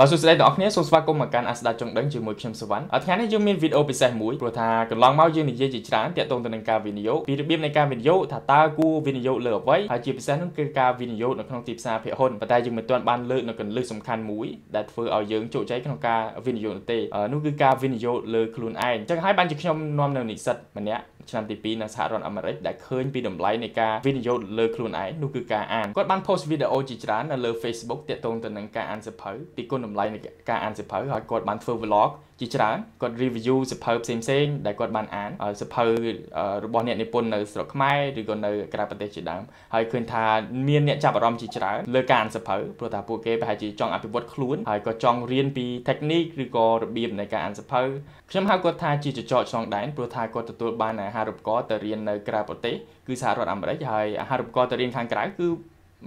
បាទសួស្តីបងប្អូនសូមស្វាគមន៍មកកាន់អាស្ដាចុងដឹងជាមួយខ្ញុំសុវណ្ណថ្ងៃនេះយើងមានវីដេអូពិសេសមួយព្រោះថាកន្លងមកយើងនិយាយជាច្រើន ទាក់ទងទៅនឹងការវិនិយោគពីរបៀបនៃការវិនិយោគថាតើគួរវិនិយោគលើអ្វីហើយជាពិសេសនោះគឺការវិនិយោគនៅក្នុងទីផ្សារភាគហ៊ុនប៉ុន្តែយើងមិនទាន់បានលើកនៅកន្លឹះសំខាន់មួយដែលធ្វើឲ្យយើងជោគជ័យក្នុងការវិនិយោគនោះទេនោះគឺការវិនិយោគលើខ្លួនឯងអញ្ចឹងហើយបានជាខ្ញុំនាំនៅនិស្សិតម្នាក់ឆ្នាំទី2នៅសហរដ្ឋអាមេរិកដែលឃើញពីតម្លៃនៃការវិនិយោគលើខ្លួនឯងនោះគឺការអានគាត់បាន post វីដេអូជាច្រើននៅលើ Facebook ទាក់ទងទៅនឹងការអានសៀវភៅពីគុណតម្លៃនៃការអានសៀវភៅហើយគាត់បានធ្វើ vlog ជាច្រើនគាត់ review សៀវភៅផ្សេងផ្សេងដែលគាត់បានអានសៀវភៅរបស់អ្នកនិពន្ធនៅស្រុកខ្មែរឬក៏នៅក្រៅប្រទេសជាដើមហើយឃើញថាមានអ្នកចាប់អារម្មណ៍ជាច្រើនលើការអានសៀវភៅព្រោះថាពួកគេប្រហែលជាចង់អភិវឌ្ឍខ្លួនហើយក៏ចង់រៀនពី technique ឬក៏របៀបនៃការអានសៀវភៅខ្ញុំហៅគាត់ថាជាចចកឆ្លងដែនព្រោះថាគាត់ទទួលបានអាហារូបករណ៍ទៅរៀននៅក្រៅប្រទេសគឺសហរដ្ឋអាមេរិកហើយអាហារូបករណ៍ទៅរៀនខាងក្រៅគឺ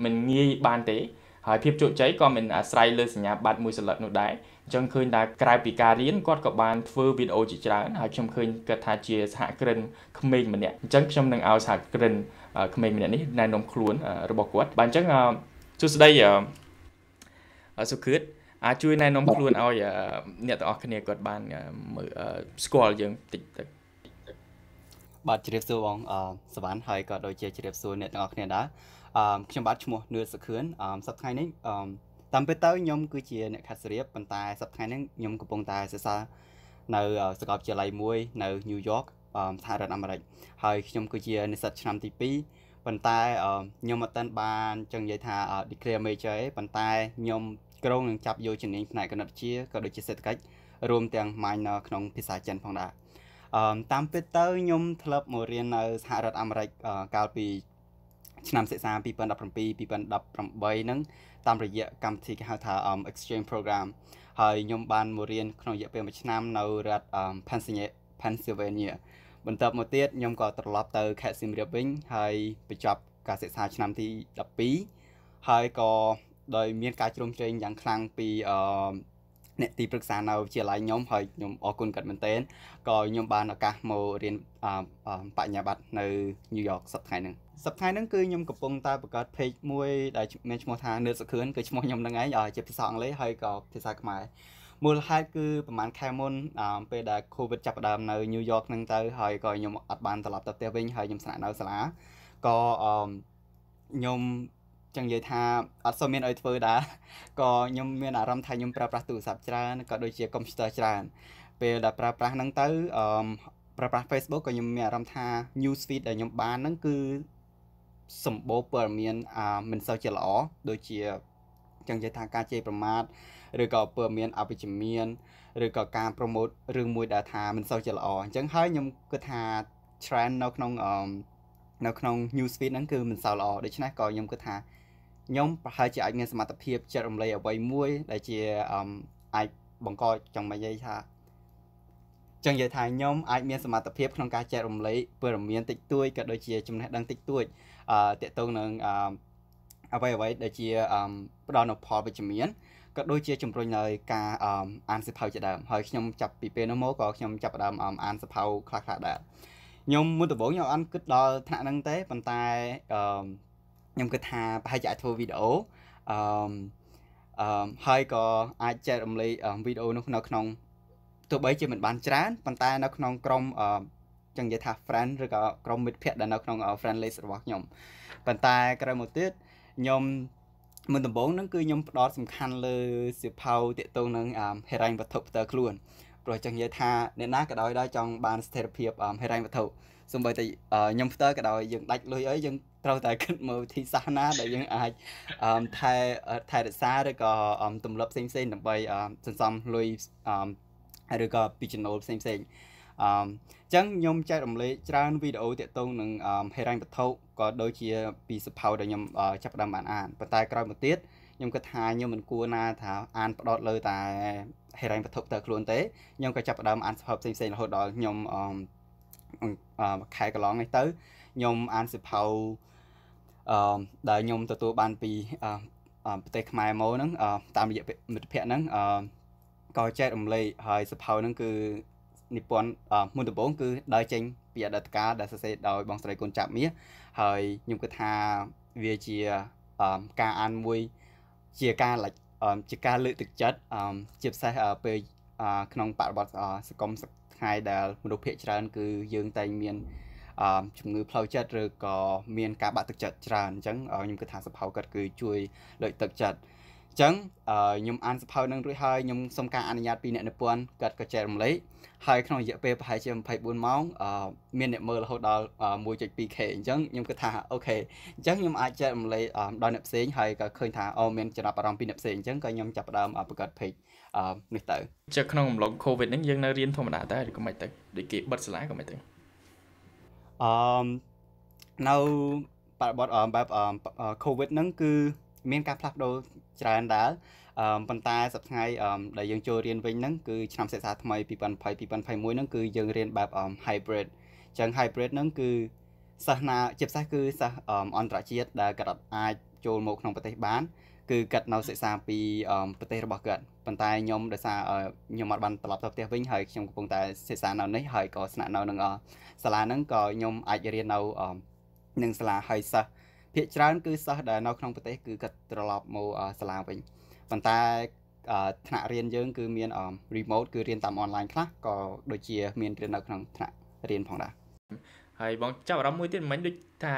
មិនងាយបានទេហើយភាពជោគជ័យក៏មិនអាស្រ័យលើសញ្ញាបត្រមួយសន្លឹកនោះដែរអញ្ចឹងឃើញថាក្រៅពីការរៀនគាត់ក៏បានធ្វើវីដេអូជាច្រើនហើយខ្ញុំឃើញគាត់ថាជាសហគ្រិនក្មេងម្នាក់អញ្ចឹងខ្ញុំនឹងឲ្យសហគ្រិនក្មេងម្នាក់នេះណែនាំខ្លួនរបស់គាត់បាទអញ្ចឹងសួស្តីសុខឿតអាចជួយណែនាំខ្លួនឲ្យអ្នកទាំងអស់គ្នាគាត់បានស្គាល់យើងតិចតិចបាទជ្រាបសួរបងសវណ្ណហើយក៏ដូចជាជ្រាបសួរអ្នកទាំងអស់គ្នាដែរខ្ញុំបាទឈ្មោះនឿសុខឿនសប្តាហ៍នេះតាមពិតទៅខ្ញុំគឺជាអ្នកខាត់សេរីប៉ុន្តែសប្តាហ៍នេះខ្ញុំកំពុងតែសិក្សានៅសាកលវិទ្យាល័យមួយ នៅ New York សហរដ្ឋអាមេរិកហើយខ្ញុំគឺជានិស្សិតឆ្នាំទី2ប៉ុន្តែខ្ញុំមិនទាន់បានចឹងនិយាយថា declare major ទេប៉ុន្តែខ្ញុំក្រុងនឹងចាប់យកជំនាញផ្នែកគណិតវិទ្យាក៏ដូចជាសេដ្ឋកិច្ចរួមទាំង minor ក្នុងភាសាចិនផងដែរអឺតាមពិតទៅខ្ញុំ ធ្លាប់មករៀននៅសហរដ្ឋអាមេរិកកាលពីឆ្នាំសិក្សា2017 2018ហ្នឹងតាមរយៈកម្មវិធីគេហៅថា exchange program ហើយខ្ញុំបានមករៀនក្នុងរយៈពេល1ឆ្នាំនៅរដ្ឋ Pennsylvania បន្ទាប់មកទៀតខ្ញុំក៏ត្រឡប់ទៅខេត្តសៀមរាបវិញហើយបញ្ចប់ការសិក្សាឆ្នាំទី12ហើយក៏ដោយមានការជ្រោមជ្រែងយ៉ាងខ្លាំងពីអឺអ្នកទីប្រឹក្សានៅវិទ្យាល័យខ្ញុំហើយខ្ញុំអរគុណគាត់មែនទែនក៏ខ្ញុំបានឱកាសមករៀនបញ្ញាបត្រនៅ New York សប្តាហ៍នេះសប្តាហ៍នេះគឺខ្ញុំកំពុងតែបង្កើត page មួយដែលមានឈ្មោះថា Nerd Sakhuen គឺឈ្មោះខ្ញុំហ្នឹងឯងជាភាសាអង់គ្លេសហើយក៏ភាសាខ្មែរមូលហេតុគឺប្រហែលខែមុនពេលដែល COVID ចាប់ផ្ដើមនៅ New York ហ្នឹងទៅហើយក៏ខ្ញុំអត់បានត្រឡប់ទៅផ្ទះវិញហើយខ្ញុំស្នាក់នៅសាលាក៏ខ្ញុំចឹងនិយាយថាអត់សូវមានអីធ្វើដែរក៏ខ្ញុំមានអារម្មណ៍ថាខ្ញុំប្រើប្រាស់ទូរស័ព្ទច្រើនក៏ដូចជាកុំព្យូទ័រច្រើនពេលដែលប្រើប្រាស់ហ្នឹងទៅអឺប្រើប្រាស់ Facebook ក៏ខ្ញុំមានអារម្មណ៍ថា news feed ដែលខ្ញុំបានហ្នឹងគឺសម្បូរព័ត៌មានអាមិនសូវជាល្អដូចជាចឹងនិយាយថាការជេរប្រមាថឬក៏ព័ត៌មានអវិជ្ជមានឬក៏ការប្រម៉ូទរឿងមួយដែលថាមិនសូវជាល្អអញ្ចឹងហើយខ្ញុំគិតថា trend នៅក្នុងនៅក្នុង news feed ហ្នឹងគឺមិនសូវល្អដូច្នេះក៏ខ្ញុំគិតថាខ្ញុំប្រហែលជាអាចមានសមត្ថភាពចែករំលែកអ្វីមួយដែលជាអាចបង្កចង់និយាយថាចឹងនិយាយថាខ្ញុំអាចមានសមត្ថភាពក្នុងការចែករំលែកព័ត៌មានតិចតួចក៏ដូចជា ចំណេះដឹងតិចតួចអឺតកតងនឹងអឺអ្វីអ្វីដែលជាអឺផ្ដល់នូវផលវិជ្ជមានក៏ដូចជាជំរុញឲ្យការអឺអានសិភៅជាដើមហើយខ្ញុំចាប់ពីពេលនោះមកក៏ខ្ញុំចាប់ផ្ដើមអានសិភៅខ្លះៗដែរខ្ញុំមុនដំបូងខ្ញុំអត់គិតដល់ថ្នាក់ហ្នឹងទេប៉ុន្តែអឺខ្ញុំគិតថាប្រហែលជាអាចធ្វើវីដេអូអឺអឺហើយក៏អាចចែករំលែកវីដេអូនោះនៅក្នុងទោះបីជាមិនបានច្រើនប៉ុន្តែ នៅក្នុងក្រុមអឺចឹងនិយាយថា friend ឬក៏ក្រុមមិត្តភ័ក្តិដែលនៅក្នុង friend list របស់ខ្ញុំប៉ុន្តែក្រោយមកទៀតខ្ញុំមុនដំបូងហ្នឹងគឺខ្ញុំផ្ដោតសំខាន់លើសៀវភៅតាក់ទងនឹងហេរ៉ាញ់វត្ថុផ្ទាល់ខ្លួនព្រោះចឹងនិយាយថាអ្នកណាក៏ដោយដល់ចង់បានស្ថិរភាព ហេរ៉ាញ់វត្ថុសូម្បីតែខ្ញុំផ្ទាល់ក៏ដោយយើងដាច់លុយអីយើងត្រូវតែគិតមើលវិធីសាស្ត្រណាដែលយើងអាចថែថែរក្សាឬក៏ទម្លាប់ផ្សេងផ្សេងដើម្បីសន្សំលុយឬក៏ពីចំណូលផ្សេងផ្សេងអញ្ចឹងខ្ញុំចែករំលែកច្រើនវីដេអូទាក់ទងនឹងហេរ៉ាញ់វត្ថុក៏ដូចជាពីសភៅដែលខ្ញុំ ចាប់ផ្ដើមបានអានប៉ុន្តែក្រោយមកទៀតខ្ញុំគិតថាខ្ញុំមិនគួរណាថាអានផ្ដោតលើតែហេរ៉ាញ់វត្ថុផ្ទាល់ខ្លួនទេខ្ញុំក៏ចាប់ផ្ដើមអានសភៅផ្សេងផ្សេងរហូតដល់ខ្ញុំខែកន្លងនេះទៅខ្ញុំអានសភៅអឺដែលខ្ញុំទទួលបានពីប្រទេសខ្មែរមកហ្នឹងតាមរយៈមិត្តភ័ក្ដិហ្នឹងអឺក៏ចែករំលែកហើយសភៅហ្នឹងគឺនិពន្ធមុនដំបូងគឺដើរចេញពីអតីតកាលដែលសរសេរដោយបងស្រីកូនចាប់មាសហើយខ្ញុំគិតថាវាជាការអានមួយជាការលាច់ជាការលើកទឹកចិត្តជាពិសេសពេលក្នុងបរិបទសង្គមថ្ងៃដែលមនុស្សភាគច្រើន គឺយើងតែងមានជំងឺផ្លូវចិត្តឬក៏មានការបាក់ទឹកចិត្តច្រើនអញ្ចឹងខ្ញុំគិតថាសភៅគាត់គឺជួយលើកទឹកចិត្តអញ្ចឹងខ្ញុំអានសភៅនឹងរួចហើយខ្ញុំសូមការអនុញ្ញាតពីអ្នកនិពន្ធគាត់ក៏ចែករំលែកហើយក្នុងរយៈពេលប្រហែលជា24ម៉ោងមានអ្នកមើលរហូតដល់ 1.2k អញ្ចឹងខ្ញុំគិតថាអូខេអញ្ចឹងខ្ញុំអាចចែករំលែកដល់អ្នកផ្សេងហើយក៏ឃើញថាអូមានចំណាប់អារម្មណ៍ពីអ្នកផ្សេងអញ្ចឹងក៏ខ្ញុំចាប់ផ្ដើមបង្កើត page នេះទៅជាក្នុងអំឡុង COVID ហ្នឹងយើងនៅរៀនធម្មតាតែឬក៏មិនទៅដូចគេបិទសាលាក៏មិនទៅអឺនៅបរិបទបែប COVID ហ្នឹងគឺមានការផ្លាស់ប្ដូរច្រើនដែរអឺប៉ុន្តែសប្តាហ៍ដែលយើងចូលរៀនវិញហ្នឹងគឺឆ្នាំសិក្សាថ្មី2020 2021ហ្នឹងគឺយើងរៀនបែប hybrid អញ្ចឹង hybrid ហ្នឹងគឺសិស្សណាជាពិសេសគឺសិស្សអន្តរជាតិដែលក៏អាចចូលមកក្នុងប្រទេសបានគឺគាត់នៅសិក្សាពីប្រទេសរបស់គាត់ប៉ុន្តែខ្ញុំដោយសារខ្ញុំអត់បានត្រឡប់ទៅផ្ទះវិញហើយខ្ញុំកំពុងតែសិក្សានៅនេះហើយក៏ស្នាក់នៅនឹងសាលាហ្នឹងក៏ខ្ញុំអាចរៀននៅនឹងសាលាហើយសិស្សភាគច្រើន គឺសិស្សដែលនៅក្នុងប្រទេសគឺគាត់ត្រឡប់មកសាលាវិញប៉ុន្តែថ្នាក់រៀនយើង គឺមាន remote គឺរៀនតាម online ខ្លះក៏ដូចជាមានរៀននៅក្នុងថ្នាក់រៀនផងដែរហើយបងចាប់អារម្មណ៍មួយទៀតមិញដូចថា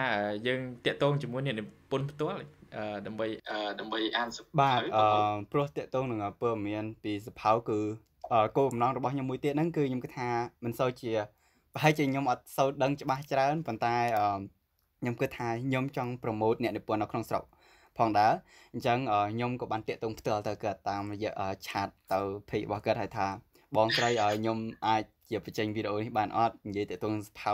យើងតាក់ទងជាមួយអ្នកនិពន្ធផ្ទាល់ដើម្បីដើម្បីអានសភៅបាទព្រោះតកតងនឹងព័ត៌មាន ពីសភៅគឺគោលបំណងរបស់ខ្ញុំមួយទៀតហ្នឹងគឺខ្ញុំគិតថាមិនសូវជាប្រហែលជាខ្ញុំអត់សូវដឹងច្បាស់ច្រើនប៉ុន្តែខ្ញុំគិតថាខ្ញុំចង់ប្រម៉ូទអ្នកនិពន្ធនៅក្នុងស្រុកផងដែរអញ្ចឹងខ្ញុំក៏បានតាកតងផ្ទាល់ទៅគាត់តាមរយៈឆាតទៅភេករបស់គាត់ហើយថា បងស្រីឲ្យខ្ញុំអាចជាបញ្ចេញវីដេអូនេះបានអត់និយាយតាកតងសភៅ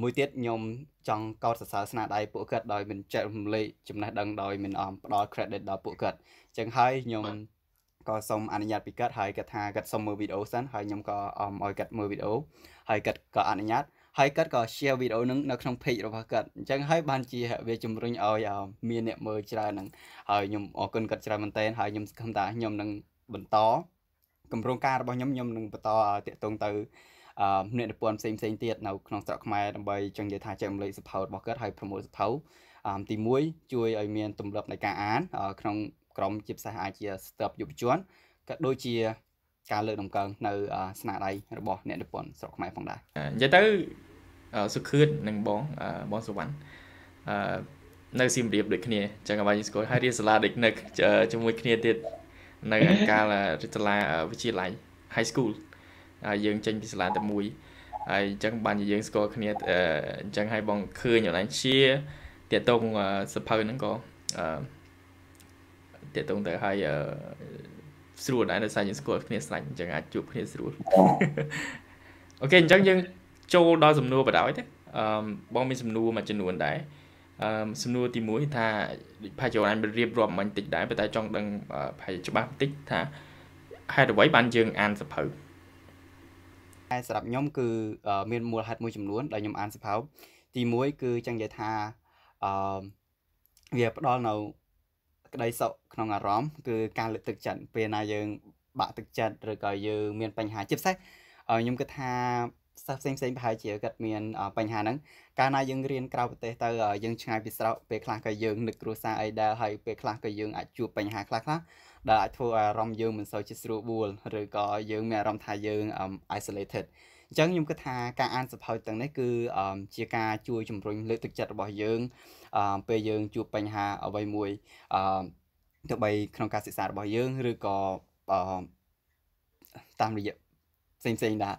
មួយទៀតខ្ញុំចង់កោតសរសើរស្នាដៃពួកគាត់ដោយមិនចែករំលែកចំណេះដឹងដោយមិនអមផ្ដល់ credit ដល់ពួកគាត់អញ្ចឹងហើយខ្ញុំក៏សូមអនុញ្ញាតពីគាត់ហើយគាត់ថាគាត់សូមមើលវីដេអូសិនហើយខ្ញុំក៏អមឲ្យគាត់មើលវីដេអូហើយគាត់ក៏អនុញ្ញាតហើយគាត់ក៏ share វីដេអូនឹងនៅក្នុង page របស់គាត់អញ្ចឹងហើយបានជាវាជំរុញឲ្យមានអ្នកមើលច្រើនហ្នឹងហើយខ្ញុំអរគុណគាត់ច្រើនមែនទែនហើយខ្ញុំសង្ឃឹមថាខ្ញុំនឹងបន្តគម្រោងការរបស់ខ្ញុំខ្ញុំនឹងបន្តតាក់ទងទៅអ្នកនិពន្ធផ្សេងផ្សេងទៀតនៅក្នុងស្រុកខ្មែរដើម្បីចង់និយាយថាចែករំលែកសិភៅរបស់គាត់ហើយប្រមូលសិភៅទី1ជួយឲ្យមានទម្លាប់នៃការអានក្នុងក្រុមជាភាសាអាចជាស្ទាប់យុវជនក៏ដូចជាការលើកតម្កើងនៅស្នាដៃរបស់អ្នកនិពន្ធស្រុកខ្មែរផងដែរនិយាយទៅសុខឿននិងបងបងសុវណ្ណអឺនៅសៀមរាបដូចគ្នាចឹងអ្វីស្គាល់ហើយរៀនសាលាដូចនៅជាមួយគ្នាទៀតនៅកាលរៀនសាលាវិទ្យាល័យ high school ហើយយើងចេញពីសាលាតែមួយហើយអញ្ចឹងបានយើងស្គាល់គ្នាអញ្ចឹងហើយបងឃើញអនឡាញជាតេតងសភៅហ្នឹងក៏តេតងទៅហើយស្រួលដែរដោយសារយើងស្គាល់គ្នាស្រាច់អញ្ចឹងអាចជួបគ្នាស្រួលអូខេអញ្ចឹងយើង ចូលដល់សំណួរបដោយទេអឺបងមានសំណួរមួយចំនួនដែរអឺសំណួរទី1ថាផាយចូលអានរៀបរាប់មិនតិចដែរប៉ុន្តែចង់ដឹងផាយច្បាស់បន្តិចថាហេតុអ្វីបានយើង អានសភៅអឺតែសម្រាប់ខ្ញុំគឺមានមូលហេតុមួយចំនួនដែលខ្ញុំអានសិភៅទី1គឺចង់និយាយថាអឺវាផ្ដល់នៅ ក្តីសុខក្នុងអារម្មណ៍គឺការលើកទឹកចិត្តពេលណាយើងបាក់ទឹកចិត្តឬក៏យើងមាន បញ្ហាជាពិសេសខ្ញុំគិតថាសិស្សផ្សេងផ្សេងប្រហែលជាគាត់មានបញ្ហាហ្នឹងកាលណាយើងរៀនក្រៅប្រទេសទៅយើងឆ្ងាយពីស្រុកពេលខ្លះក៏យើងនឹកគ្រួសារអីដែរហើយពេលខ្លះក៏យើងអាចជួបបញ្ហាខ្លះខ្លះដែលអាចធ្វើឲ្យអារម្មណ៍យើងមិនសូវជាស្រួលបួលឬក៏យើងមានអារម្មណ៍ថាយើង isolated អញ្ចឹងខ្ញុំគិតថាការអានសភៅទាំងនេះគឺជាការជួយជំរុញលើកទឹកចិត្តរបស់យើងពេលយើងជួបបញ្ហាអ្វីមួយទៅបីក្នុងការសិក្សារបស់យើងឬក៏តាមរយៈផ្សេងៗដែរ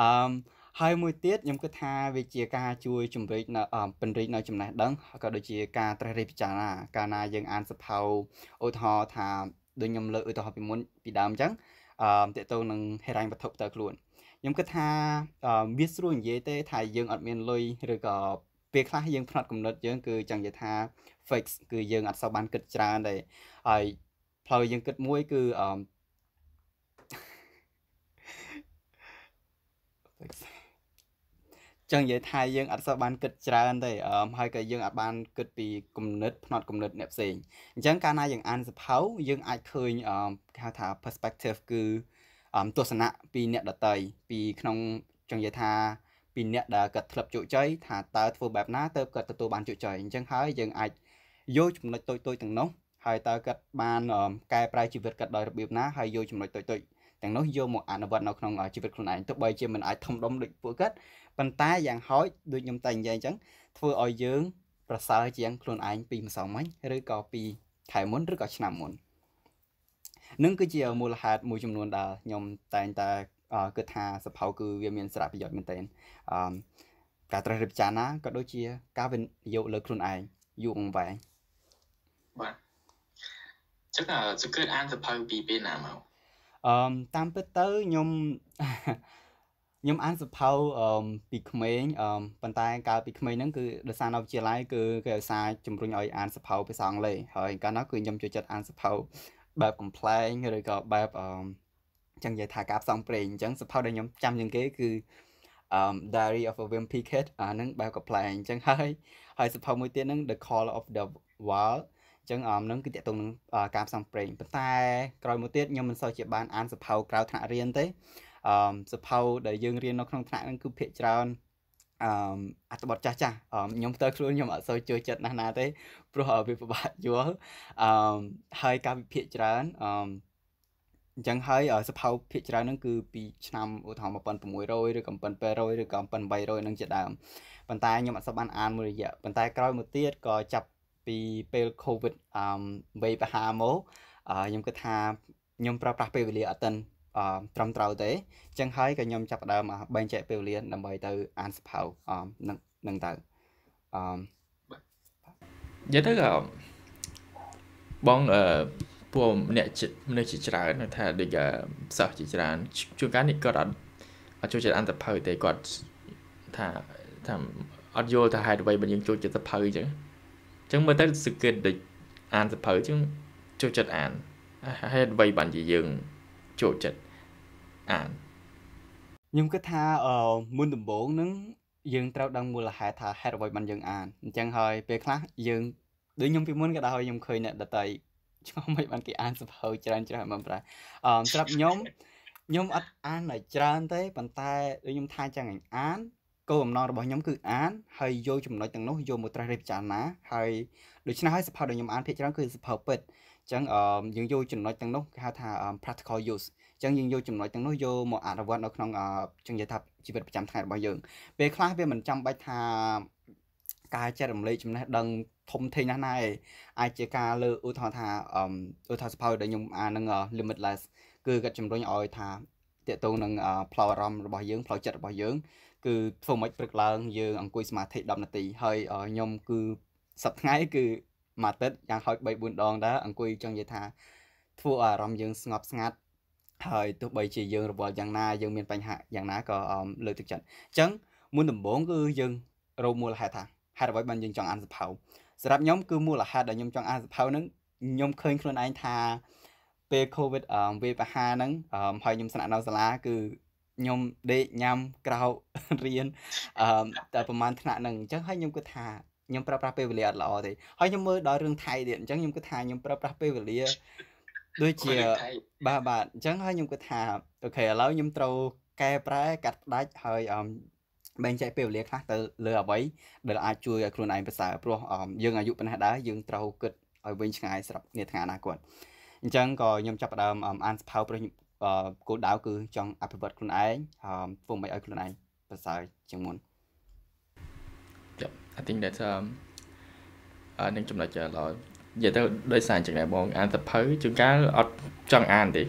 អឺហើយមួយទៀតខ្ញុំគិតថាវាជាការជួយជំរុញនៅពន្រីកនៅចំណេះដឹងក៏ដូចជាការត្រិះរិះពិចារណាកាលណាយើងអានសភៅឧទាហរណ៍ថាដូចខ្ញុំលើកឧទាហរណ៍ពីមុន ពីដើមអញ្ចឹងអឺតកតងនឹងហេរ៉ាញ់វត្ថុផ្ទាល់ខ្លួនខ្ញុំគិតថាវាស្រួលនិយាយទេថាយើងអត់មានលុយឬក៏ពេលខ្លះយើងផ្នត់កំណត់យើងគឺចង់និយាយថា fix គឺយើងអត់សូវបានគិតច្រើនទេហើយផ្លូវយើងគិតមួយគឺអឺ fix ចឹងនិយាយថាយើងអត់សូវបានគិតច្រើនទេអឺហើយក៏យើងអាចបានគិតពីគំនិតផ្នត់គំនិតអ្នកផ្សេងអញ្ចឹងកាលណាយើងអានសភៅយើងអាចឃើញអឺគេហៅថា perspective គឺអឺទស្សនៈពីអ្នកដតី ពីក្នុងចង់និយាយថា ពីអ្នកដែលគាត់ធ្លាប់ជោគជ័យថាតើធ្វើបែបណាទៅគាត់ទទួលបានជោគជ័យអញ្ចឹងហើយយើងអាចយកចំណុចតូចតូចទាំងនោះហើយតើគាត់បានកែប្រែជីវិតគាត់ដោយរបៀបណាហើយយកចំណុចតូចតូចទាំងនោះយកមកអនុវត្តនៅក្នុងជីវិតខ្លួនឯងទោះបីជាមិនអាចធំដុំដូចពួកគាត់ប៉ុន្តែយ៉ាងហោចដូចខ្ញុំតែនិយាយអញ្ចឹងធ្វើឲ្យយើង ប្រសើរជាង ខ្លួនឯងពីម្សិលមិញឬក៏ពីខែមុនឬក៏ឆ្នាំមុននឹងគឺជាមូលហេតុមួយចំនួនដែលខ្ញុំតែងតែគិតថាសភៅគឺវាមានសារៈប្រយោជន៍មែនទែនអឺការត្រិះរិះពិចារណាក៏ដូចជាការវិនិយោគលើខ្លួនឯងយូរអង្វែងបាទចឹងចុះគឺអានសភៅពីពេលណាមកអឺតាមពិតទៅខ្ញុំខ្ញុំអានសភៅអឺពីក្មេងអឺប៉ុន្តែ កាលពីក្មេងហ្នឹងគឺដោយសារនៅវិទ្យាល័យគឺគេឲ្យសារជំរុញឲ្យអានសភៅភាសាអង់គ្លេសហើយកាលនោះគឺខ្ញុំចូលចិត្តអានសភៅបែប complain ឬក៏បែបអឺចឹងនិយាយថាការផ្សងព្រេងអញ្ចឹងសភៅដែលខ្ញុំចាំជាងគេគឺ um diary of a wimpy kid អាហ្នឹងបែប complain អញ្ចឹងហើយហើយសភៅមួយទៀតហ្នឹង the call of the wild អញ្ចឹងអមនឹងគឺតាក់ទងនឹងការផ្សងព្រេងប៉ុន្តែ ក្រោយមកទៀតខ្ញុំមិនសូវជាបាន អានសភៅក្រៅថ្នាក់រៀនទេអឺសភៅដែលយើងរៀននៅក្នុងថ្នាក់ហ្នឹងគឺភាគច្រើនអឺអត្ថបទចាស់ចាស់ខ្ញុំផ្ទាល់ខ្លួនខ្ញុំអត់សូវចូលចិត្តណាស់ណាទេព្រោះវាពិបាកយល់អឺហើយការវិភាគច្រើនអឺអញ្ចឹងហើយសភៅភាគច្រើនហ្នឹងគឺពីឆ្នាំឧទាហរណ៍1600ឬក៏1700ឬក៏1800ហ្នឹងជាដើមប៉ុន្តែខ្ញុំអត់សូវបានអានមួយរយៈប៉ុន្តែក្រោយមកទៀតក៏ចាប់ពីពេល COVID អឺវេបហាមកខ្ញុំគិតថាខ្ញុំប្រើប្រាស់ពេលវេលាអត់ទាន់ត្រឹមត្រូវទេអញ្ចឹងហើយក៏ខ្ញុំចាប់ផ្ដើមបែងចែកពេលវេលាដើម្បី ទៅអានសភៅនឹងនឹងទៅអឺនិយាយទៅក៏បងអឺពួកអ្នកមនុស្សជាច្រើនថាដូចសិស្សជាច្រើនជួនកាលនេះគាត់អត់អត់ចូលចិត្តអានសភៅទេគាត់ថាថាអត់យល់ថាហេតុអ្វីបានយើងចូលចិត្តសភៅអញ្ចឹងអញ្ចឹងមើលទៅសង្កេតដូចអានសភៅអញ្ចឹងចូលចិត្តអានហេតុអ្វីបានជាយើងចូលចិត្តអានខ្ញុំគិតថាមុនដំបូងហ្នឹងយើងត្រូវដឹងមូលហេតុថាហេតុអ្វីបានយើងអានអញ្ចឹងហើយពេលខ្លះយើងដូចខ្ញុំពីមុនក៏ដែរខ្ញុំឃើញអ្នកដតីឈ្មោះមិនបានគេអានសភៅច្រើនច្រើនមិនប្រាអឺត្រាប់ខ្ញុំខ្ញុំអត់អានតែច្រើន ទេប៉ុន្តែដូចខ្ញុំថាចឹងឯងអានគោលបំណងរបស់ខ្ញុំគឺ អានហើយយកចំណុចទាំងនោះយកមកត្រិះរិះពិចារណាហើយដូច្នេះហើយសភៅដែលខ្ញុំអានភាគច្រើនគឺសភៅពិតអញ្ចឹងយើងយកចំណុចទាំងនោះគេហៅថា practical use អញ្ចឹងយើងយកចំណុចទាំងនោះយកមកអនុវត្តនៅក្នុងជាងនិយាយថាជីវិតប្រចាំថ្ងៃរបស់យើងពេលខ្លះវាមិនចាំបាច់ថាការចែករំលែកចំណេះដឹងធំធេងណាស់ណាឯងអាចជាការលើឧទាហរណ៍ថាឧទាហរណ៍សភៅដែលខ្ញុំអានឹង limitless គឺគាត់ជំរុញឲ្យថាតកតងនឹងផ្លូវអារម្មណ៍របស់យើងផ្លូវចិត្តរបស់យើង គឺធ្វើមិនព្រឹកឡើងយើងអង្គុយសមាធិ10នាទីហើយខ្ញុំគឺសប្តាហ៍ថ្ងៃគឺមួយអាទិត្យយ៉ាងហោច3 4ដងដែរអង្គុយចង់និយាយថាធ្វើឲ្យអារម្មណ៍យើងស្ងប់ស្ងាត់ហើយទោះបីជាយើងរវល់យ៉ាងណាយើងមានបញ្ហាយ៉ាងណាក៏លើកទឹកចិត្តអញ្ចឹងមុនដំបូងគឺយើងរកមូលហេតុថាហេតុអ្វីបានយើងចង់អានសភៅសម្រាប់ខ្ញុំគឺមូលហេតុដែលខ្ញុំចង់អានសភៅហ្នឹងខ្ញុំឃើញខ្លួនឯងថាពេល COVID វាបរិហាហ្នឹងហើយខ្ញុំស្នាក់នៅសាលាគឺខ្ញុំដេកញ៉ាំក្រោករៀនតែប្រហែលថ្នាក់ហ្នឹងអញ្ចឹងហើយខ្ញុំគិតថាខ្ញុំប្រើប្រាស់ពេលវេលាអត់ល្អទេហើយខ្ញុំមើលដល់រឿងថៃទៀតអញ្ចឹងខ្ញុំគិតថាខ្ញុំប្រើប្រាស់ពេលវេលាដូចជាបាទបាទអញ្ចឹងហើយខ្ញុំគិតថាអូខេឥឡូវខ្ញុំត្រូវកែប្រែកាត់ផ្ដាច់ហើយអមបែងចែកពេលវេលាខ្លះទៅលើអ្វីដែលអាចជួយឲ្យខ្លួនឯងប្រសើរព្រោះយើងអាយុប៉ុណ្ណេះដែរយើងត្រូវគិតឲ្យវិញឆ្ងាយស្រាប់នាថ្ងៃអនាគតអញ្ចឹងក៏ខ្ញុំចាប់ផ្ដើមអានសភៅព្រោះគោលដៅគឺចង់អភិវឌ្ឍខ្លួនឯងធ្វើមិនឲ្យខ្លួនឯងប្រសើរជាងមុន។ I think that um អានឹងចំណុចឡើយនិយាយទៅដោយសារចឹងដែរបងអានសភៅជួនកាលអត់ចង់អានទេ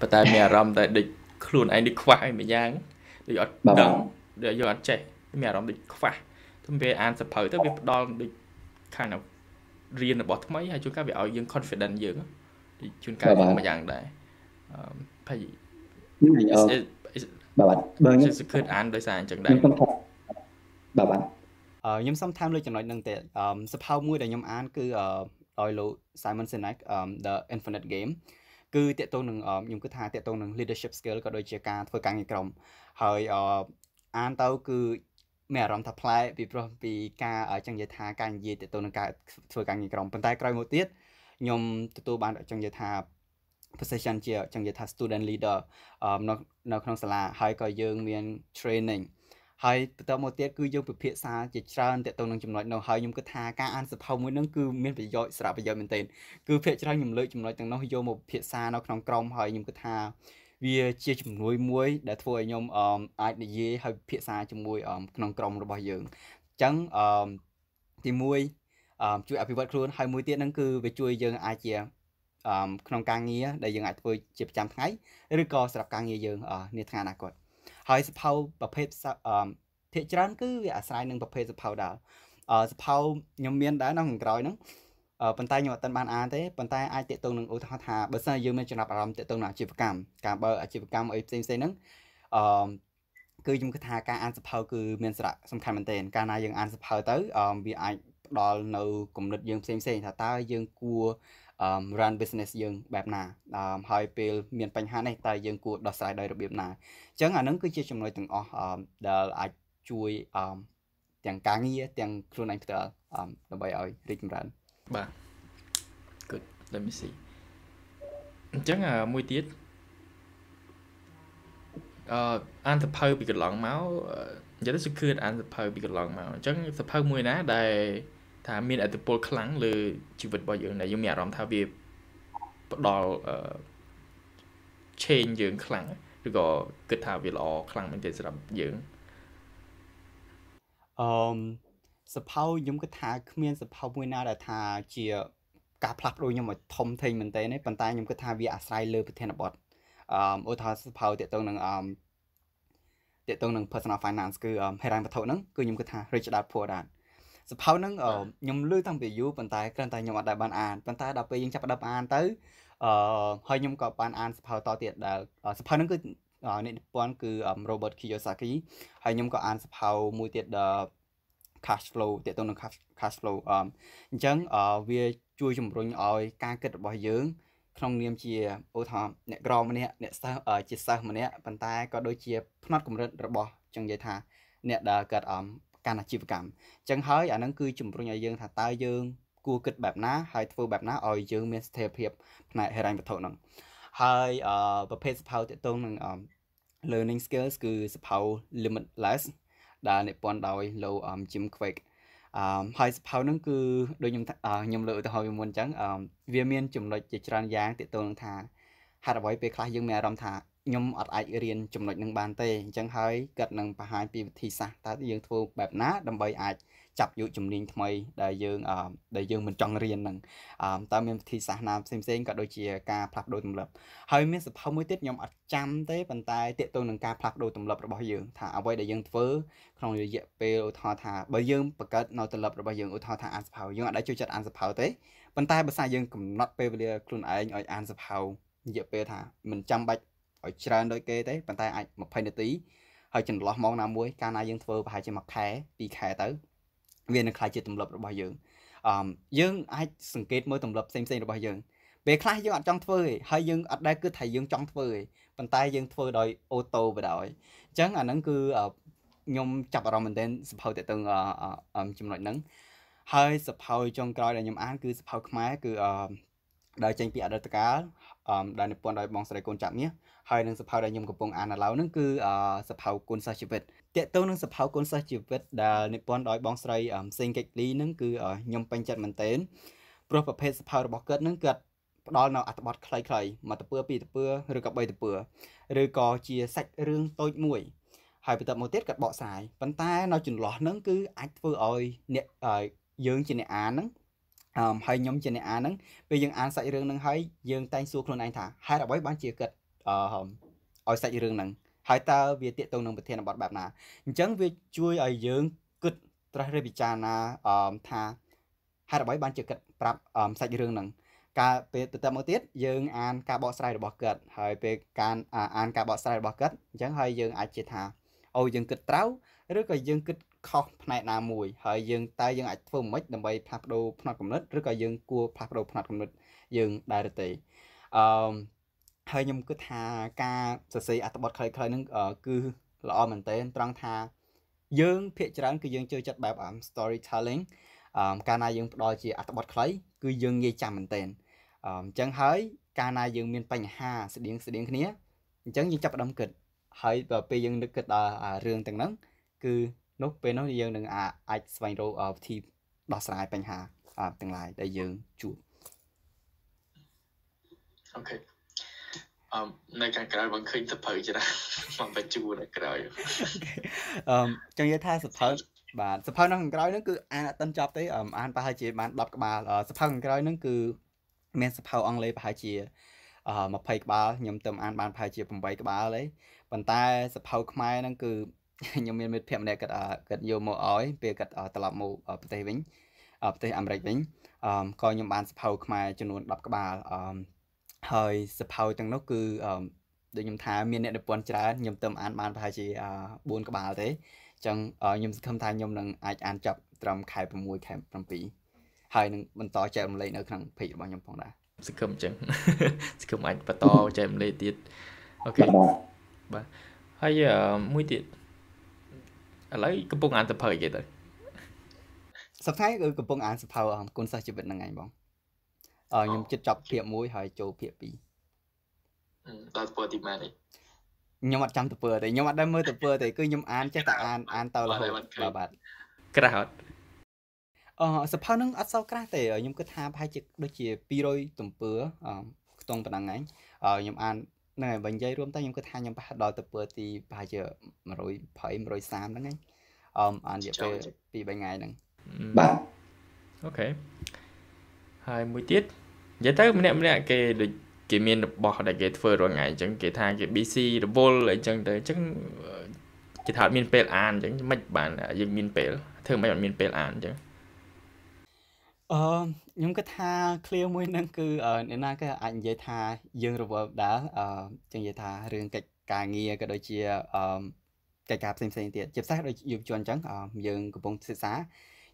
ប៉ុន្តែមានអារម្មណ៍តែដូចខ្លួនឯងដូចខ្វះអីមួយយ៉ាងដូចអត់ដឹងដូចយើងអត់ចេះមានអារម្មណ៍ដូចខ្វះតែពេលអានសភៅទៅវាផ្ដល់ដូច kind of រៀនរបស់ថ្មីហើយជួនកាលវាឲ្យយើង confident យើងជួនកាលមួយយ៉ាងដែរអឺភ័យបាទបាទបើខ្ញុំគឺអានដោយសារអញ្ចឹងដែរបាទបាទខ្ញុំសុំតាមលើចំណុចហ្នឹងទៀតអឺសភៅមួយដែលខ្ញុំអានគឺដោយលោក Simon Sinek um The Infinite Game គឺតកតងនឹងខ្ញុំគិតថាតកតងនឹង leadership skill ក៏ដូចជាការធ្វើការងារក្រុមហើយអានទៅគឺមានអារម្មណ៍ថាប្លែកពីព្រោះពីការ ចង់និយាយថាការនិយាយតទៅនឹងការធ្វើការងារក្រុមប៉ុន្តែក្រោយមកទៀតខ្ញុំទទួលបានចង់និយាយថា position ជា ចង់និយាយថា student leader នៅក្នុងសាលាហើយក៏យើងមាន training ហើយបន្តមកទៀតគឺយើងពិភាក្សាជាច្រើនទាក់ទងនឹងចំណុចនោះហើយខ្ញុំគិតថាការអានសភៅមួយនឹងគឺមានប្រយោជន៍សារៈប្រយោជន៍មែនទែនគឺភាគច្រើនខ្ញុំលើកចំណុចទាំងនោះយកមកពិភាក្សានៅក្នុងក្រុមហើយខ្ញុំគិតថាវាជាជំនួយមួយដែលធ្វើឲ្យខ្ញុំអាចនិយាយហើយពិភាក្សាជាមួយក្នុងក្រុមរបស់យើងអញ្ចឹងទី1ជួយអភិវឌ្ឍខ្លួនហើយមួយទៀតហ្នឹងគឺវាជួយយើងអាចជាក្នុងការងារដែលយើងអាចធ្វើជាប្រចាំថ្ងៃឬក៏សម្រាប់ការងារយើងនាថ្ងៃអនាគតហើយសភៅប្រភេទភាគច្រើនគឺវាអាស្រ័យនឹងប្រភេទសភៅដែរសភៅខ្ញុំមានដែរនៅខាងក្រោយហ្នឹងប៉ុន្តែខ្ញុំអត់ទាន់បានអានទេប៉ុន្តែអាចតាកតងនឹងឧទាហរណ៍ថាបើសិនយើងមានចំណាប់អារម្មណ៍តាកតងនឹងអាជីវកម្មការបើអាជីវកម្មអីផ្សេងផ្សេងហ្នឹងអឺគឺខ្ញុំគិតថាការអានសភៅគឺមានសារៈសំខាន់មែនទែនកាលណាយើងអានសភៅទៅវាអាចផ្ដល់នៅគំនិតយើងផ្សេងផ្សេងថាតើយើងគួរ run business យើងបែបណាហើយពេលមានបញ្ហានេះតើយើងគួរដោះស្រាយដោយរបៀបណាអញ្ចឹងអានឹងគឺជាចំណុចទាំងអស់ដែលអាចជួយទាំងការងារទាំងខ្លួនឯងផ្ទាល់ដើម្បីឲ្យរីកចម្រើនបាទ good let me see អញ្ចឹងមួយទៀតអឺអានសភៅពីកន្លងមកនិយាយទៅគឺអានសភៅពីកន្លងមកអញ្ចឹងសភៅមួយណាដែលថាមានអតិពលខ្លាំងលើជីវិតរបស់យើងដែលយើងមានអារម្មណ៍ថាវាផ្ដល់អឺ change យើង ខ្លាំងឬក៏គិតថាវាល្អខ្លាំងមែនទេសម្រាប់យើងអឺសភៅខ្ញុំគិតថាគ្មានសភៅមួយណាដែលថា ជាការផ្លាស់ប្ដូរខ្ញុំឲ្យធំធេងមែនទេណាប៉ុន្តែខ្ញុំគិតថាវាអាស្រ័យលើប្រធានបទអឺឧទាហរណ៍សភៅទាក់ទងនឹងអឺទាក់ទងនឹង personal finance គឺហេរ៉ាញ់វត្ថុហ្នឹងគឺខ្ញុំគិតថា Rich Dad Poor Dad សភៅហ្នឹងខ្ញុំលើតាំងពីយូរប៉ុន្តែគ្រាន់តែខ្ញុំអត់ដែលបានអានប៉ុន្តែដល់ពេលយើងចាប់ផ្ដើមអានទៅអឺហើយខ្ញុំក៏បានអានសភៅតទៀតដែលសភៅហ្នឹងគឺអ្នកនិពន្ធគឺ Robert Kiyosaki ហើយខ្ញុំក៏អានសភៅមួយទៀតដែល cash flow ទាក់ទងនឹង cash flow អញ្ចឹងវាជួយជំរុញឲ្យ ការគិតរបស់យើង ក្នុងនាមជាឧទាហរណ៍អ្នកក្រម្នាក់អ្នកសិស្សជាសិស្សម្នាក់ប៉ុន្តែក៏ដូចជា ផ្នត់កម្រិតរបស់ចឹងនិយាយថាអ្នកដែលកើតអំកាន់អាជីវកម្មអញ្ចឹងហើយអានឹងគឺជំរុញឲ្យយើង ថាតើយើងគួរគិតបែបណាហើយធ្វើបែបណាឲ្យយើងមានស្ថិរភាពផ្នែកហិរញ្ញវត្ថុហ្នឹងហើយប្រភេទសភៅទាក់ទងនឹង learning skills គឺសភៅ limitless ដែលនិពន្ធដោយលោក Jim Quake អឺហើយសភៅហ្នឹងគឺដូចខ្ញុំខ្ញុំលើកឧទាហរណ៍មុនអញ្ចឹងវាមានចំណុចជាច្រើនយ៉ាងទាក់ទងនឹងថាហាត់អ្វីពេលខ្លះយើងមានអារម្មណ៍ថាខ្ញុំអត់អាចរៀនចំណុចនឹងបានទេអញ្ចឹងហើយគាត់នឹងបង្ហាញពីវិធីសាស្ត្រតើយើងធ្វើបែបណាដើម្បីអាចចាប់យកជំនាញថ្មី ដែលយើងដែលយើងមិនចង់រៀនហ្នឹងតើមានវិធីសាស្ត្រណាផ្សេងៗក៏ដូចជាការផ្លាស់ប្ដូរទម្លាប់ហើយមានសភៅមួយទៀតខ្ញុំអត់ចាំទេប៉ុន្តែទាក់ទងនឹងការផ្លាស់ប្ដូរទម្លាប់របស់យើងថាអ្វីដែលយើងធ្វើក្នុងរយៈពេលឧទាហរណ៍ថាបើយើងបង្កើតនៅទម្លាប់របស់យើងឧទាហរណ៍ថាអានសភៅយើងអត់ដែលចូលចិត្តអានសភៅទេប៉ុន្តែបើសិនយើងកំណត់ពេលវេលាខ្លួនឯងឲ្យអានសភៅរយៈពេលថាមិនចាំបាច់ឲ្យច្រើនដូចគេទេប៉ុន្តែអាច20នាទីហើយចន្លោះម៉ោងណាមួយ កាលណាយើងធ្វើប្រហែលជាមួយខែ2ខែទៅវានឹងខ្លាចជាទម្លាប់របស់យើងអឺយើងអាចសង្កេតមើលទម្លាប់ផ្សេងៗរបស់យើងពេលខ្លះយើងអត់ចង់ធ្វើទេហើយយើងអត់ដែលគិតថាយើងចង់ធ្វើទេប៉ុន្តែយើងធ្វើដោយអូតូបណ្ដោយអញ្ចឹងអាហ្នឹងគឺខ្ញុំចាប់អារម្មណ៍មែនទែនសភៅតេតឹងចំណុចហ្នឹងហើយសភៅចុងក្រោយដែលខ្ញុំអានគឺសភៅខ្មែរគឺដែលចេញពីអតីតកាលដែលនិពន្ធដោយបងស្រីកូនចាប់មាសហើយនឹងសភៅដែលខ្ញុំកំពុងអានឡើយហ្នឹងគឺសភៅគុណសិស្សជីវិតតកតងនឹងសភៅគុណសិស្សជីវិតដែលនិពន្ធដោយបងស្រីសេងកេកលីហ្នឹងគឺខ្ញុំពេញចិត្តមែនទែនព្រោះប្រភេទសភៅរបស់គាត់ហ្នឹងគាត់ផ្ដល់នៅអត្ថបទខ្លីៗមួយតពើពីរតពើឬក៏បីតពើឬក៏ជាសាច់រឿងតូចមួយ ហើយបន្តមកទៀតគាត់បកស្រាយប៉ុន្តែនៅចន្លោះហ្នឹងគឺអាចធ្វើឲ្យអ្នកយើងជាអ្នកអានហ្នឹងអឺហើយខ្ញុំជាអ្នកអានហ្នឹងពេលយើងអានសាច់រឿងហ្នឹង ហើយយើងតែងសួរខ្លួនឯងថាហេតុអ្វីបានជាគិតអឺឲ្យសាច់រឿងហ្នឹងហើយតើវាទាក់ទងនឹងប្រធានបទបែបណាអញ្ចឹងវាជួយឲ្យយើងគិតត្រិះរិះពិចារណាអឺថាហេតុអ្វីបានជាគិតប្រាប់សាច់រឿងហ្នឹងការពេលទៅតាមមកទៀតយើងអានការបកស្រាយរបស់គាត់ហើយពេលការអានការបកស្រាយរបស់គាត់អញ្ចឹងហើយយើងអាចជាថាអូយើងគិតត្រូវឬក៏យើងគិតខុសផ្នែកណាមួយហើយយើងតើយើងអាចធ្វើមិនខ្មិចដើម្បីផ្លាស់ប្ដូរផ្នត់គំនិតឬក៏យើងគួរផ្លាស់ប្ដូរផ្នត់គំនិតយើងដែរទេអឺហើយខ្ញុំគិតថាការសរសេរអត្ថបទខ្លីៗហ្នឹងគឺល្អមែនទែនត្រង់ថាយើងភាគច្រើនគឺយើងចូលចិត្តបែប storytelling អឺកាលណាយើងផ្ដល់ជាអត្ថបទខ្លីគឺយើងងាយចាំមែនទែនអញ្ចឹងហើយកាលណាយើងមានបញ្ហាស្តៀងស្តៀងគ្នាអញ្ចឹងយើងចាប់ផ្ដើមគិតហើយពេលយើងនឹកគិតដល់រឿងទាំងហ្នឹងគឺនោះពេលនោះយើងនឹងអាចស្វែងរកវិធីដោះស្រាយបញ្ហាទាំងឡាយដែលយើងជួបអូខេអឺនៅខាងក្រៅបងឃើញសភៅច្រើនមកបញ្ជូនៅក្រៅអឺចង់និយាយថាសភៅបាទសភៅនៅខាងក្រៅហ្នឹងគឺអានអត់ទាន់ចប់ទេ អានប្រហែលជាបាន10ក្បាលសភៅខាងក្រៅហ្នឹងគឺមានសភៅអង់គ្លេសប្រហែលជាអឺ20ក្បាលខ្ញុំទៅអានបានប្រហែលជា8ក្បាលហើយប៉ុន្តែសភៅខ្មែរហ្នឹងគឺខ្ញុំមានមិត្តភក្តិម្នាក់គាត់គាត់យកមកឲ្យពេលគាត់ត្រឡប់មកប្រទេសវិញប្រទេសអាមេរិកវិញក៏ខ្ញុំបានសភៅខ្មែរចំនួន10ក្បាលហើយសភៅទាំងនោះគឺដូចខ្ញុំថាមានអ្នកនិពន្ធច្រើនខ្ញុំទៅអានបានប្រហែលជា4ក្បាលទេអញ្ចឹងខ្ញុំសង្ឃឹមថាខ្ញុំនឹងអាចអានចប់ត្រឹមខែ6ខែ7ហើយនឹងបន្តចែករំលែកនៅក្នុង page របស់ខ្ញុំផងដែរសង្ឃឹមអញ្ចឹងសង្ឃឹមអាចបន្តចែករំលែកទៀតអូខេបាទហើយមួយទៀតឥឡូវកំពុង អានសភៅគេទៅសប្តាហ៍គឺកំពុងអានសភៅអរគុណសិស្សជីវិតហ្នឹងឯងបងអខ្ញុំចិត្តចប់ភាគ1ហើយចូលភាគ2ដល់ពើទីម៉ែនេះខ្ញុំអត់ចាំទៅពើទេខ្ញុំអត់ដែរមើលទៅពើទេគឺខ្ញុំអានចេះតែអានអានទៅរហូតបាទបាទក្រាស់អត់អឺសភៅហ្នឹងអត់សូវក្រាស់ទេខ្ញុំគិតថាប្រហែលជាដូចជា200ទំពើអឺខ្ទង់ប៉ុណ្ណឹងឯងខ្ញុំអានហ្នឹងហើយបើនិយាយរួមទៅខ្ញុំគិតថាខ្ញុំប្រហែលដល់ទៅពើទីប្រហែលជា120 130ហ្នឹងឯងអមអានរយៈពេល2 3ថ្ងៃហ្នឹងបាទអូខេហើយមួយទៀតនិយាយទៅម្នាក់ម្នាក់គេដូចគេមានរបស់ដែលគេធ្វើរាល់ថ្ងៃអញ្ចឹងគេថាគេ busy រវល់អីចឹងទៅអញ្ចឹងគេថាមានពេលអានអញ្ចឹងមិនបានយើងមានពេលធ្វើមិនអត់មានពេលអានអញ្ចឹងអឺខ្ញុំគិតថា clear មួយហ្នឹងគឺអ្នកណាក៏អាចនិយាយថាយើងរវើកដែរអឺចឹងនិយាយថារឿងកិច្ចការងារក៏ដូចជាអឺកិច្ចការផ្សេងផ្សេងទៀតជាពិសេសដូចយុវជនអញ្ចឹងយើងកំពុងសិក្សា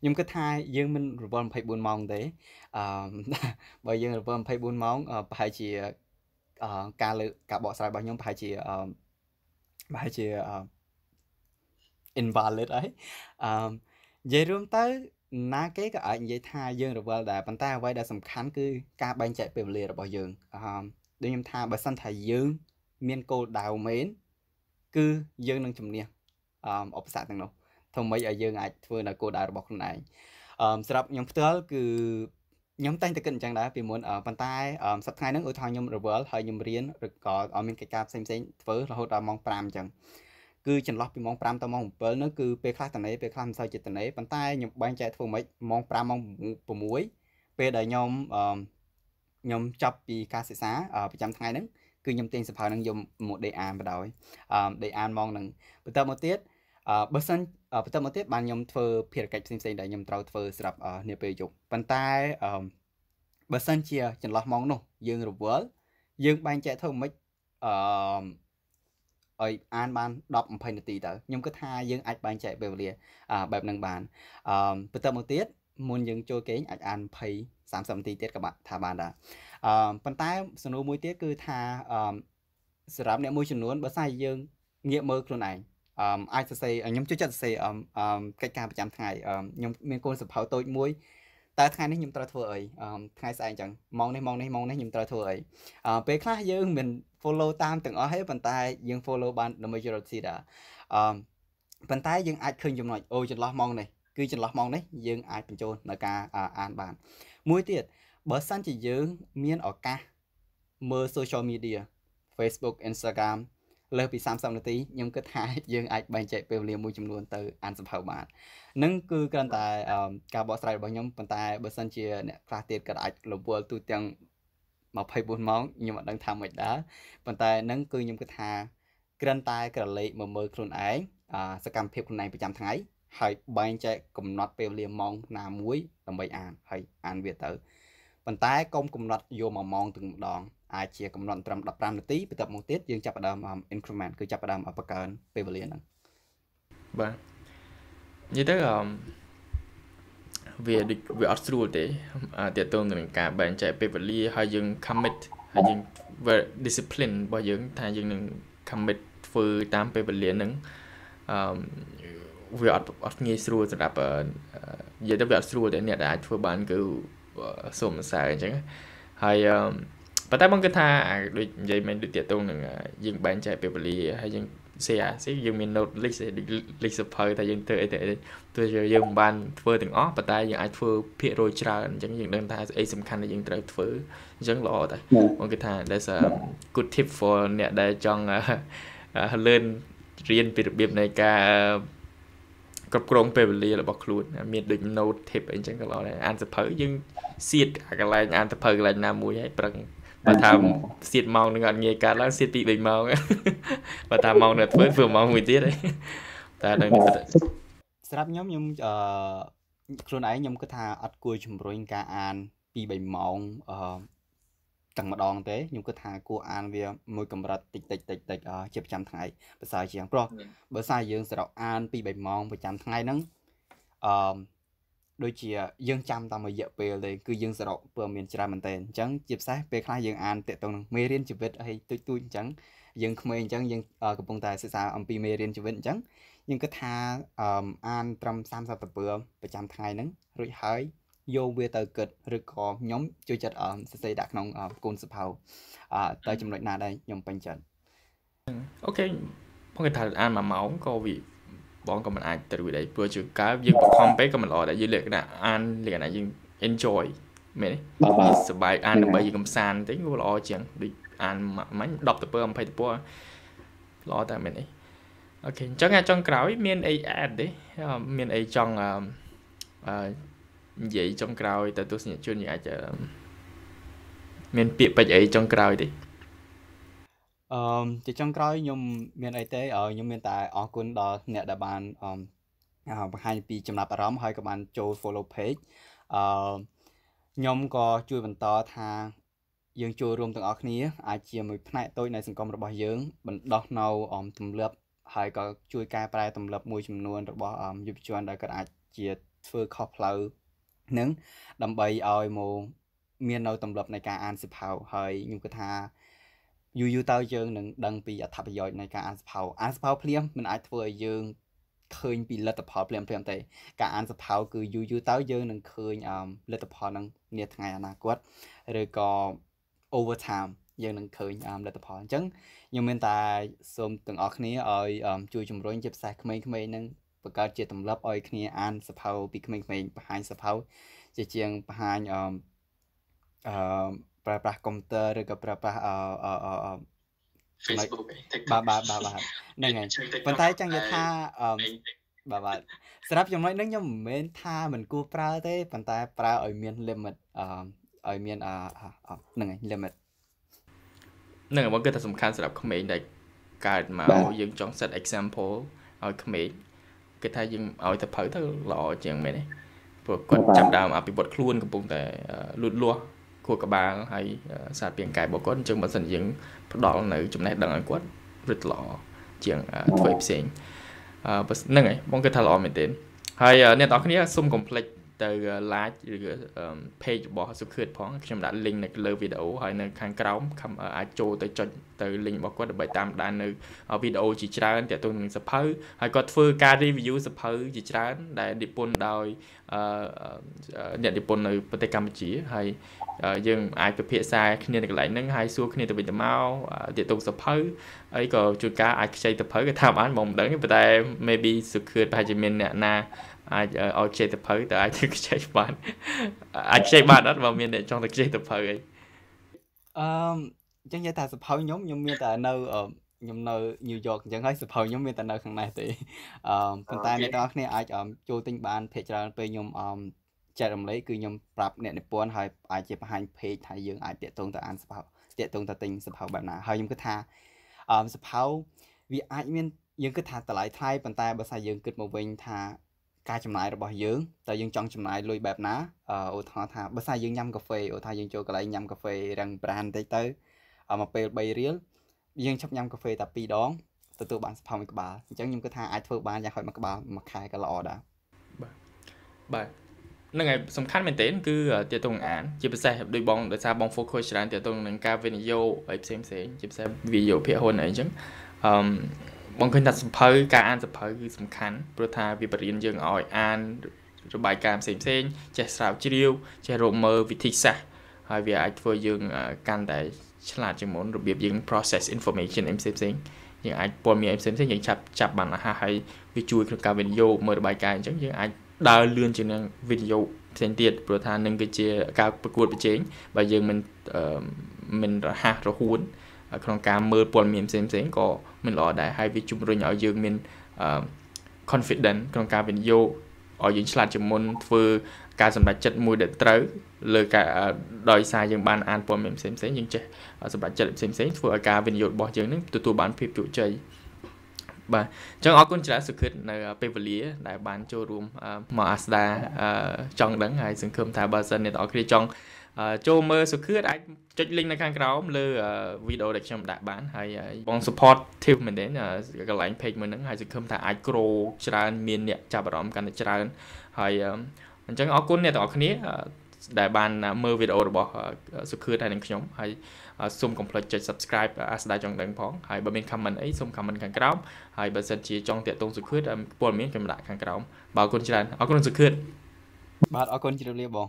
ខ្ញុំគិតថាយើងមិនរវល់24ម៉ោងទេអឺបើយើងរវល់24ម៉ោងប្រហែលជាការលើការបកស្រាយរបស់ខ្ញុំប្រហែលជាប្រហែលជា invalid ហើយអឺនិយាយរួមទៅណាគេក៏អាចនិយាយថាយើងរវល់ដែរប៉ុន្តែអ្វីដែលសំខាន់គឺការបែងចែកពេលវេលារបស់យើងអឺដូចខ្ញុំថាបើសិនថាយើងមានគោលដៅមែនគឺយើងនឹងជំនះអឺឧបសគ្គទាំងនោះធ្វើម៉េចឲ្យយើងអាចធ្វើនៅគោលដៅរបស់ខ្លួនឯងអឺសម្រាប់ខ្ញុំផ្ទាល់គឺខ្ញុំតែងតែគិតអញ្ចឹងដែរពីមុនប៉ុន្តែសប្តាហ៍នេះឧទាហរណ៍ខ្ញុំរវល់ហើយខ្ញុំរៀនឬក៏មានកិច្ចការផ្សេងៗធ្វើរហូតដល់ម៉ោង5អញ្ចឹងគឺចន្លោះពីម៉ោង5ទៅម៉ោង7ហ្នឹងគឺពេលខ្លះត្នេពេលខ្លះមិនសូវជាត្នេប៉ុន្តែខ្ញុំបែងចែកធ្វើម៉េចម៉ោង5ម៉ោង6ពេលដែលខ្ញុំខ្ញុំចាប់ពីការសិក្សាប្រចាំថ្ងៃហ្នឹងគឺខ្ញុំទិញសៀវភៅហ្នឹងយកមកដេកអានបណ្ដោយដេកអានម៉ោងហ្នឹងបន្តមកទៀតបើសិនបន្តមកទៀតបានខ្ញុំធ្វើភារកិច្ចផ្សេងៗដែលខ្ញុំត្រូវធ្វើសម្រាប់នាពេលយប់ប៉ុន្តែបើសិនជាចន្លោះម៉ោងនោះយើងរវល់យើងបែងចែកធ្វើម៉េចអឺឲ្យអានបាន10 20នាទីទៅខ្ញុំគិតថាយើងអាចបែងចែកពេលវេលាបែបហ្នឹងបានអឺបន្តមកទៀតមុនយើងចូលគេងអាចអាន20 30នាទីទៀតក៏ថាបានដែរអឺប៉ុន្តែសំណួរមួយទៀតគឺថាអឺសម្រាប់អ្នកមួយចំនួនបើសិនយើងងាកមើលខ្លួនឯងអឺអាចសរសេរខ្ញុំជួយចាត់សរសេរអឺកិច្ចការប្រចាំថ្ងៃអឺខ្ញុំមានកូនសភៅតូចមួយតើថ្ងៃនេះខ្ញុំត្រូវធ្វើអីថ្ងៃស្អែកអញ្ចឹងម៉ោងនេះម៉ោងនេះម៉ោងនេះខ្ញុំត្រូវធ្វើអីពេលខ្លះយើងមិន follow តាមទាំងអស់ទេប៉ុន្តែយើង follow បាន the majority ដែរអឺប៉ុន្តែយើងអាចឃើញចំណុចអូចន្លោះម៉ោងនេះគឺចន្លោះម៉ោងនេះយើងអាចបញ្ចូលនៅការអានបានមួយទៀតបើសិនជាយើងមានឱកាសមើល social media Facebook Instagram លើសពី30នាទីខ្ញុំគិតថាយើងអាចបែងចែកពេលវេលាមួយចំនួនទៅអានសភៅបាននឹងគឺគ្រាន់តែការបកស្រាយរបស់ខ្ញុំប៉ុន្តែបើសិនជាអ្នកខ្លះទៀតក៏អាចលវលទូទាំង24ម៉ោងខ្ញុំអត់ដឹងថាមិនដែរប៉ុន្តែនឹងគឺខ្ញុំគិតថាគ្រាន់តែក្រឡេកមកមើលខ្លួនឯងសកម្មភាពខ្លួនឯងប្រចាំថ្ងៃហើយបែងចែកកំណត់ពេលវេលាម៉ោងណាមួយដើម្បីអានហើយអានវាទៅប៉ុន្តែកុំកំណត់យកមួយម៉ោងទាំងម្ដងអាចជាកំណត់ត្រឹម15នាទីបន្ទាប់មកទៀតយើងចាប់ផ្ដើម increment គឺចាប់ផ្ដើមបង្កើនពេលវេលាហ្នឹងបាទនិយាយទៅអឺវាដូចវាអត់ស្រួលទេទាក់ទងទៅនឹងការបែងចែកពេលវេលាហើយយើង commit ហើយយើង discipline របស់យើងថាយើងនឹង commit ធ្វើតាមពេលវេលាហ្នឹងអឺវាអត់អត់ងាយស្រួលសម្រាប់និយាយទៅវាអត់ស្រួលទេ អ្នកដែលអាច ធ្វើបានគឺសូមសរសើរអញ្ចឹងហើយអឺប៉ុន្តែបងគិតថាដូចនិយាយមិនដូចតាក់ទងនឹងយើងបែងចែកពេលវេលាហើយយើងសេអាសេយើងមាន note list លិខិតសភៅថាយើងធ្វើអីទៅទោះជាយើងមិនបានធ្វើទាំងអស់ប៉ុន្តែយើងអាចធ្វើភាគរយច្រើនអញ្ចឹងយើងដឹងថាអីសំខាន់ដែលយើងត្រូវធ្វើអញ្ចឹងល្អតែបងគិតថា that's a good tip for អ្នកដែលចង់ learn រៀនពីរបៀបនៃការគ្រប់គ្រងពេលវេលារបស់ខ្លួនមានដូច note tip អីចឹងក៏ល្អដែរអានសភៅយើងសៀតកន្លែងអានសភៅកន្លែងណាមួយហើយប្រឹងបើថាសៀតម៉ោងនឹងអត់ងាយកាត់ឡើងសៀត2 3ម៉ោងបើថាម៉ោងនៅធ្វើធ្វើម៉ោងមួយទៀតតែនៅស្រាប់ខ្ញុំខ្ញុំអឺខ្លួនឯងខ្ញុំគិតថា អត់គួរជំរុញការអាន2 3ម៉ោងអឺទាំងម្ដងទេខ្ញុំគិតថាគួរអានវាមួយកម្រិតតិចតិចតិចតិចជាប្រចាំថ្ងៃប្រសើរជាងព្រោះបើសារយើងសរុបអាន2 3ម៉ោងប្រចាំថ្ងៃហ្នឹងអឺដូចជាយើងចាំតាមរយៈពេលទេគឺយើងសរុបព័ត៌មានច្រើនមែនទែនអញ្ចឹងជាពិសេសពេលខ្លះយើងអានតាក់ទងនឹងមេរៀនជីវិតហើយទូចទូចអញ្ចឹងយើង ក្មេងអញ្ចឹងយើងកំពុងតែសិក្សាអំពីមេរៀនជីវិតអញ្ចឹងយើងគិតថាអានត្រឹម30ទំព័រប្រចាំថ្ងៃហ្នឹងរួចហើយយកវាទៅគិតឬក៏ខ្ញុំជួយចិត្តសរសេរដាក់ក្នុងកូនសភៅតើចំណុចណាដែរខ្ញុំពេញចិត្តអូខេបងគេថាអានមួយម៉ោងក៏វាបងក៏មិនអាចទៅរួចដែរព្រោះជាកើយើងបង្ខំពេកក៏មិនល្អដែរយើងលក្ខណៈអានលក្ខណៈយើង enjoy មែនទេបាទសប្បាយអានដើម្បីយើងកំសាន្តតិចវាល្អជាងដូចអានមិញ10ទៅពើ20ទៅពើល្អតែមែនទេអូខេអញ្ចឹងអាចុងក្រោយ មានអី add ទេមានអីចង់អឺនិយាយចុងក្រោយទៅទស្សនិកជនយើងអាចមានពាក្យពេចន៍អីចុងក្រោយទេអឺជាចុងក្រោយខ្ញុំមានអីទេខ្ញុំមាន តែអរគុណដល់អ្នកដែលបានអឺបង្ហាញពីចំណាប់អារម្មណ៍ហើយក៏បានចូល follow page អឺខ្ញុំក៏ជួយបន្តថាយើងចូលរួមទាំងអស់គ្នាអាចជាមួយផ្នែកតូចនៃសង្គមរបស់យើងបណ្ដោះនៅទម្លាប់ ហើយក៏ជួយកែប្រែទម្លាប់មួយចំនួនរបស់យុវជនដែលគាត់អាចជាធ្វើខុសផ្លូវនឹងដើម្បីឲ្យមកមាននៅទម្លាប់នៃការអានសិភៅហើយខ្ញុំគិតថាយូរយូរទៅយើងនឹងដឹងពីអត្ថប្រយោជន៍នៃការអានសភៅអានសភៅភ្លាមមិនអាចធ្វើឲ្យយើងឃើញពីលទ្ធផលភ្លាមភ្លាមទេការអានសភៅគឺយូរយូរទៅយើងនឹងឃើញលទ្ធផលនឹងនាថ្ងៃអនាគតឬក៏ over time យើងនឹងឃើញលទ្ធផលអញ្ចឹងខ្ញុំមានតែសូមទាំងអស់គ្នាឲ្យជួយជំរុញជាពិសេសក្មេងៗនឹងបង្កើតជាទម្លាប់ឲ្យគ្នាអានសភៅពីក្មេងៗបង្ហាញសភៅជាជាងបង្ហាញអឺប្រើប្រាស់កុំព្យូទ័រឬក៏ប្រើប្រាស់អឺ Facebook បាទបាទបាទហ្នឹងហើយប៉ុន្តែចង់និយាយថាអឺបាទបាទសម្រាប់ចំណុចហ្នឹងខ្ញុំមិនមែនថាមិនគួរប្រើទេប៉ុន្តែ ប្រើឲ្យមាន limit អឺឲ្យមានអឺហ្នឹងហើយ limit ហ្នឹងហើយមកគឺថាសំខាន់សម្រាប់ក្មេងដែលកើតមកយើងចង់ set example ឲ្យក្មេងគេថាយើងឲ្យទៅភៅទៅល្អជាងមែនទេព្រោះគាត់ចាប់ដើមអភិវឌ្ឍខ្លួនកំពុងតែលូតលាស់ខួរក្បាលហើយសារពាង្គកាយរបស់គាត់អញ្ចឹងបើសិនយើងផ្ដល់នៅចំណេះដឹងឲ្យគាត់រិតល្អជាងធ្វើផ្សេងហ្នឹងហើយបងគិតថាល្អមែនទែនហើយអ្នកនរគ្នាសូមកុំភ្លេចទៅ like ឬ page របស់ Secret ផងខ្ញុំដាក់ link នៅលើវីដេអូហើយនៅ ខាងក្រោមអាចចូលទៅចុចទៅ link របស់គាត់ដើម្បីតាមដាននៅវីដេអូជាច្រើនទាក់ទងនឹងសភៅហើយគាត់ធ្វើការ review សភៅជាច្រើន ដែលនិពន្ធដោយអ្នកនិពន្ធនៅ ប្រទេសកម្ពុជា ហើយយើងអាចពិភាក្សាគ្នានៅកន្លែងហ្នឹងហើយសួរគ្នាទៅវិញទៅមកទាក់ទងសភៅអីក៏ជួនកាលអាចខ្ចីសភៅគេថាបានបងមិនដឹងទេប៉ុន្តែ maybe សុខឿនប្រហែលជាមានអ្នកណាអាចឲ្យខ្ចីទៅភៅតើអាចទៅខ្ចីបានអាចខ្ចីបានអត់បើមានអ្នកចង់ទៅខ្ចីទៅភៅអីអឺចឹងនិយាយថាសភៅខ្ញុំខ្ញុំមានតែនៅខ្ញុំនៅ New York អញ្ចឹងហើយសភៅខ្ញុំមានតែនៅខាងនេះទេអឺប៉ុន្តែអ្នកទាំងអស់គ្នាអាចចូលទិញបានភេកច្រើនពេលខ្ញុំអឺចែករំលែកគឺខ្ញុំប្រាប់អ្នកនិពន្ធហើយអាចជាបង្ហាញភេកថាយើងអាចតាកតងទៅអានសភៅតាកតងទៅទិញសភៅបែបណាហើយខ្ញុំគិតថាអឺសភៅវាអាចមានយើងគិតថាតម្លៃថ្លៃប៉ុន្តែបើសិនយើងគិតមកវិញថាការចំណាយរបស់យើងតើយើងចង់ចំណាយលុយបែបណាឧទាហរណ៍ថាបើសិនយើងញ៉ាំកាហ្វេឧទាហរណ៍យើងចូលកន្លែងញ៉ាំកាហ្វេរឹងប្រានតិចទៅមកពេល3រៀលយើងឈប់ញ៉ាំកាហ្វេតែ2ដងទទួលបានសផលមួយក្បាលអញ្ចឹងខ្ញុំគិតថាអាចធ្វើបានយ៉ាងហោចមួយក្បាលមួយខែក៏ល្អដែរបាទបាទនឹងឯងសំខាន់មែនទែនគឺទាក់ទងអានជាពិសេសដោយបងដោយសារបង focus ច្រើនទាក់ទងនឹងការវិនិយោគឲ្យផ្សេងផ្សេងជាពិសេសវិនិយោគភាគហ៊ុនអីអញ្ចឹងអឺបងឃើញថាសំភៅការអានសំភៅគឺសំខាន់ព្រោះថាវាបរៀនយើងឲ្យអានរបាយការណ៍ផ្សេងផ្សេងចេះស្រាវជ្រាវចេះរកមើលវិធីសាស្ត្រហើយវាអាចធ្វើយើងកាន់តែឆ្លាតជាងមុនរបៀបយើង process information ផ្សេងផ្សេងយើងអាចពលមានផ្សេងផ្សេងយើងចាប់ចាប់បានអាហារហើយវាជួយក្នុងការវិនិយោគមើលរបាយការណ៍អញ្ចឹងយើងអាចដើរលឿនជាងនឹងវិនិយោគផ្សេងទៀតព្រោះថានឹងគឺជាការប្រកួតប្រជែងបើយើងមិនមិនរហ័សរហួនក្នុងការមើលព័ត៌មានផ្សេងផ្សេងក៏មិនល្អដែរហើយវាជំរុញឲ្យយើងមាន confident ក្នុងការវិនិយោគឲ្យយើងឆ្លាតជាមុនធ្វើការសម្រេចចិត្តមួយដែលត្រូវ លើ ការដោយសារយើងបានអានព័ត៌មានផ្សេងផ្សេងយើងចេះសម្រេចចិត្តផ្សេងផ្សេងធ្វើឲ្យការវិនិយោគរបស់យើងនឹងទទួលបានភាពជោគជ័យបាទអញ្ចឹងអរគុណច្រើនសុខិតនៅពេលវេលា ដែល បានចូលរួមមកអាស្ដាចង់ដឹងហើយសង្ឃឹមថាបើសិនអ្នកនរគ្នាចង់ចូលមើលសុខឿតអាចចុច link នៅខាងក្រោម លើវីដេអូដែលខ្ញុំដាក់បាន ហើយបង support ធីវមែនទេកន្លែង page មួយហ្នឹងហើយសង្ឃឹមថាអាចក្រូច្រើនមានអ្នកចាប់អារម្មណ៍កាន់តែច្រើនហើយអញ្ចឹងអរគុណអ្នកទាំងអស់គ្នាដែលបានមើលវីដេអូរបស់សុខឿតហើយនឹងខ្ញុំហើយសូមកុំភ្លេចចុច subscribe អាស្ដាយចង់ដឹងផងហើយបើមាន comment អីសូម comment ខាងក្រោមហើយបើសិនជាចង់តាក់ទងសុខឿតព័ត៌មានខ្ញុំដាក់ខាងក្រោមបាទអរគុណច្រើនអរគុណសុខឿតបាទអរគុណជម្រាបលាបង